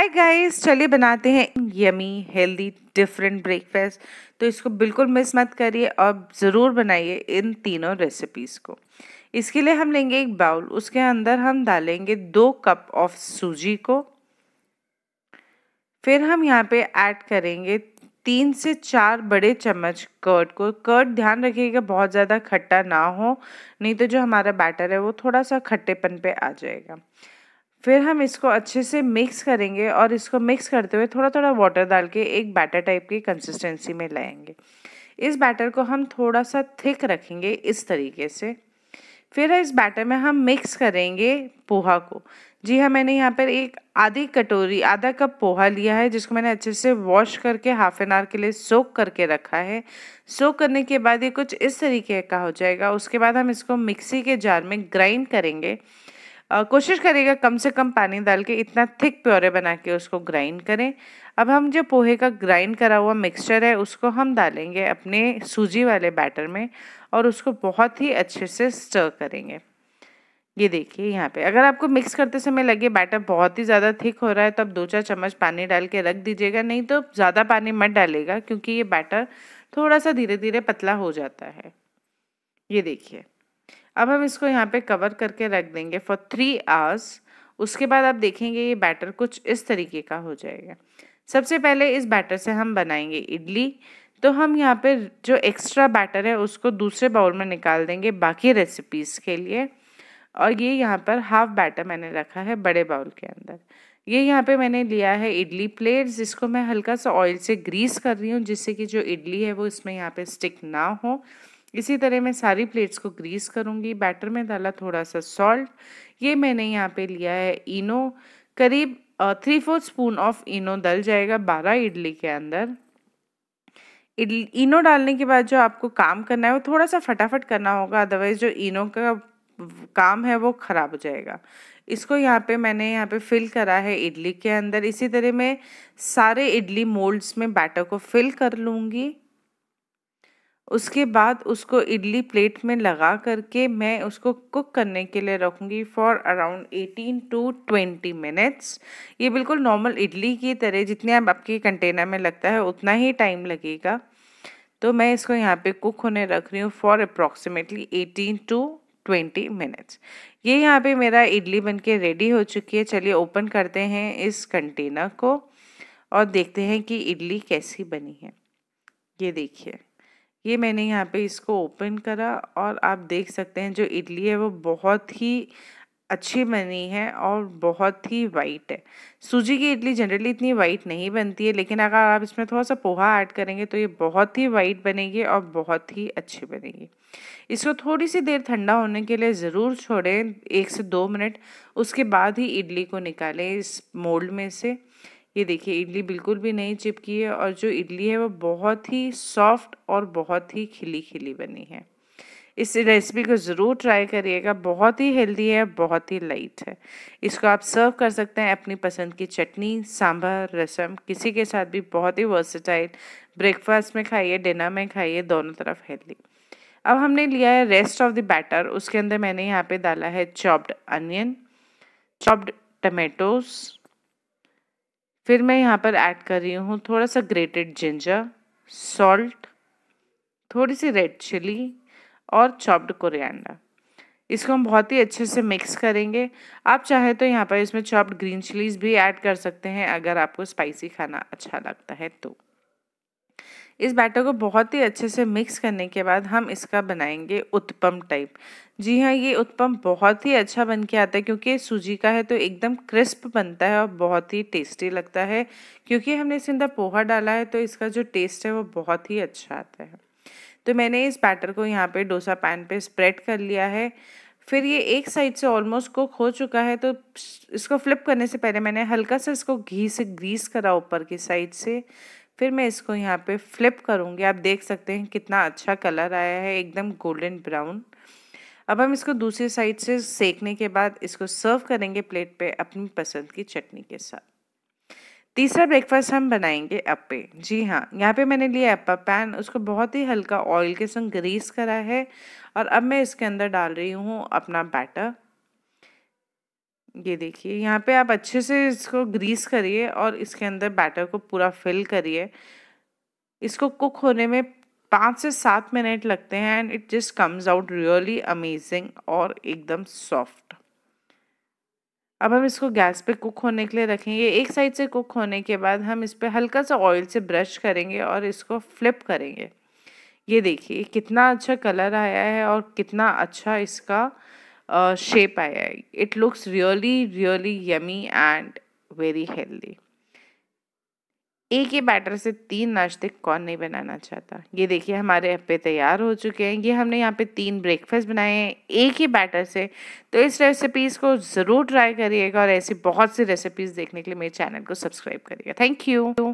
hi guys चलिए बनाते हैं यमी हेल्दी डिफरेंट ब्रेकफास्ट तो इसको बिल्कुल मिस मत करिए और ज़रूर बनाइए इन तीनों रेसिपीज़ को इसके लिए हम लेंगे एक बाउल उसके अंदर हम डालेंगे दो कप ऑफ सूजी को फिर हम यहाँ पे ऐड करेंगे तीन से चार बड़े चम्मच कर्ड को कर्ड ध्यान रखिएगा बहुत ज़्यादा खट्टा ना हो नहीं तो जो हमारा बैटर है वो थोड़ा सा खट्टेपन पे आ जाएगा फिर हम इसको अच्छे से मिक्स करेंगे और इसको मिक्स करते हुए थोड़ा थोड़ा वाटर डाल के एक बैटर टाइप की कंसिस्टेंसी में लाएंगे इस बैटर को हम थोड़ा सा थिक रखेंगे इस तरीके से फिर इस बैटर में हम मिक्स करेंगे पोहा को जी हाँ मैंने यहाँ पर एक आधी कटोरी आधा कप पोहा लिया है जिसको मैंने अच्छे से वॉश करके हाफ एन आवर के लिए सोक करके रखा है सोक करने के बाद ये कुछ इस तरीके का हो जाएगा उसके बाद हम इसको मिक्सी के जार में ग्राइंड करेंगे कोशिश करिएगा कम से कम पानी डाल के इतना थिक प्योरे बना के उसको ग्राइंड करें अब हम जो पोहे का ग्राइंड करा हुआ मिक्सचर है उसको हम डालेंगे अपने सूजी वाले बैटर में और उसको बहुत ही अच्छे से स्टर करेंगे ये देखिए यहाँ पे अगर आपको मिक्स करते समय लगे बैटर बहुत ही ज़्यादा थिक हो रहा है तो आप दो चार चम्मच पानी डाल के रख दीजिएगा नहीं तो ज़्यादा पानी मत डालेगा क्योंकि ये बैटर थोड़ा सा धीरे धीरे पतला हो जाता है ये देखिए अब हम इसको यहाँ पे कवर करके रख देंगे फॉर थ्री आवर्स उसके बाद आप देखेंगे ये बैटर कुछ इस तरीके का हो जाएगा सबसे पहले इस बैटर से हम बनाएंगे इडली तो हम यहाँ पे जो एक्स्ट्रा बैटर है उसको दूसरे बाउल में निकाल देंगे बाकी रेसिपीज़ के लिए और ये यहाँ पर हाफ बैटर मैंने रखा है बड़े बाउल के अंदर ये यहाँ पे मैंने लिया है इडली प्लेट जिसको मैं हल्का सा ऑयल से ग्रीस कर रही हूँ जिससे कि जो इडली है वो इसमें यहाँ पे स्टिक ना हो इसी तरह मैं सारी प्लेट्स को ग्रीस करूँगी बैटर में डाला थोड़ा सा सॉल्ट ये मैंने यहाँ पे लिया है इनो करीब three fourth spoon of Eno डल जाएगा बारह इडली के अंदर इनो डालने के बाद जो आपको काम करना है वो थोड़ा सा फटाफट करना होगा अदरवाइज जो इनो का काम है वो ख़राब हो जाएगा इसको यहाँ पे मैंने यहाँ पे फिल करा है इडली के अंदर इसी तरह मैं सारे इडली मोल्ड्स में बैटर को फिल कर लूँगी उसके बाद उसको इडली प्लेट में लगा करके मैं उसको कुक करने के लिए रखूँगी फॉर अराउंड 18 टू 20 मिनट्स ये बिल्कुल नॉर्मल इडली की तरह जितने आप आपके कंटेनर में लगता है उतना ही टाइम लगेगा तो मैं इसको यहाँ पे कुक होने रख रही हूँ फॉर अप्रॉक्सीमेटली 18 टू 20 मिनट्स ये यहाँ पे मेरा इडली बन रेडी हो चुकी है चलिए ओपन करते हैं इस कंटेनर को और देखते हैं कि इडली कैसी बनी है ये देखिए ये मैंने यहाँ पे इसको ओपन करा और आप देख सकते हैं जो इडली है वो बहुत ही अच्छी बनी है और बहुत ही वाइट है सूजी की इडली जनरली इतनी वाइट नहीं बनती है लेकिन अगर आप इसमें थोड़ा सा पोहा ऐड करेंगे तो ये बहुत ही वाइट बनेगी और बहुत ही अच्छी बनेगी इसको थोड़ी सी देर ठंडा होने के लिए ज़रूर छोड़ें एक से दो मिनट उसके बाद ही इडली को निकालें इस मोल्ड में से ये देखिए इडली बिल्कुल भी नहीं चिपकी है और जो इडली है वो बहुत ही सॉफ्ट और बहुत ही खिली खिली बनी है इस रेसिपी को ज़रूर ट्राई करिएगा बहुत ही हेल्दी है बहुत ही लाइट है इसको आप सर्व कर सकते हैं अपनी पसंद की चटनी सांभर रसम किसी के साथ भी बहुत ही वर्सेटाइल ब्रेकफास्ट में खाइए डिनर में खाइए दोनों तरफ हेल्दी अब हमने लिया है रेस्ट ऑफ द बैटर उसके अंदर मैंने यहाँ पे डाला है चॉप्ड अनियन चॉप्ड टमेटोज़ फिर मैं यहाँ पर ऐड कर रही हूँ थोड़ा सा ग्रेटेड जिंजर सॉल्ट थोड़ी सी रेड चिली और चॉप्ड कोरिएंडर इसको हम बहुत ही अच्छे से मिक्स करेंगे आप चाहे तो यहाँ पर इसमें चॉप्ड ग्रीन चिलीज़ भी ऐड कर सकते हैं अगर आपको स्पाइसी खाना अच्छा लगता है तो इस बैटर को बहुत ही अच्छे से मिक्स करने के बाद हम इसका बनाएंगे उत्पम टाइप जी हाँ ये उत्पम बहुत ही अच्छा बन के आता है क्योंकि सूजी का है तो एकदम क्रिस्प बनता है और बहुत ही टेस्टी लगता है क्योंकि हमने इसके अंदर पोहा डाला है तो इसका जो टेस्ट है वो बहुत ही अच्छा आता है तो मैंने इस बैटर को यहाँ पे डोसा पैन पे स्प्रेड कर लिया है फिर ये एक साइड से ऑलमोस्ट कुक हो चुका है तो इसको फ्लिप करने से पहले मैंने हल्का सा इसको घी से ग्रीस करा ऊपर की साइड से फिर मैं इसको यहाँ पे फ्लिप करूँगी आप देख सकते हैं कितना अच्छा कलर आया है एकदम गोल्डन ब्राउन अब हम इसको दूसरी साइड से सेकने के बाद इसको सर्व करेंगे प्लेट पे अपनी पसंद की चटनी के साथ तीसरा ब्रेकफास्ट हम बनाएंगे अप्पे जी हाँ यहाँ पे मैंने लिया अप्पा पैन उसको बहुत ही हल्का ऑयल के संग ग्रीस करा है और अब मैं इसके अंदर डाल रही हूँ अपना बैटर ये देखिए यहाँ पे आप अच्छे से इसको ग्रीस करिए और इसके अंदर बैटर को पूरा फिल करिए इसको कुक होने में पाँच से सात मिनट लगते हैं and it just comes out really amazing और एकदम सॉफ्ट अब हम इसको गैस पे कुक होने के लिए रखेंगे एक साइड से कुक होने के बाद हम इस पर हल्का सा ऑयल से ब्रश करेंगे और इसको फ्लिप करेंगे ये देखिए कितना अच्छा कलर आया है और कितना अच्छा इसका शेप आया है it looks really really yummy and very healthy एक ही बैटर से तीन नाश्ते कौन नहीं बनाना चाहता ये देखिए हमारे अप्पे तैयार हो चुके हैं ये हमने यहाँ पे तीन ब्रेकफास्ट बनाए हैं एक ही बैटर से तो इस रेसिपीज़ को ज़रूर ट्राई करिएगा और ऐसी बहुत सी रेसिपीज़ देखने के लिए मेरे चैनल को सब्सक्राइब करिएगा थैंक यू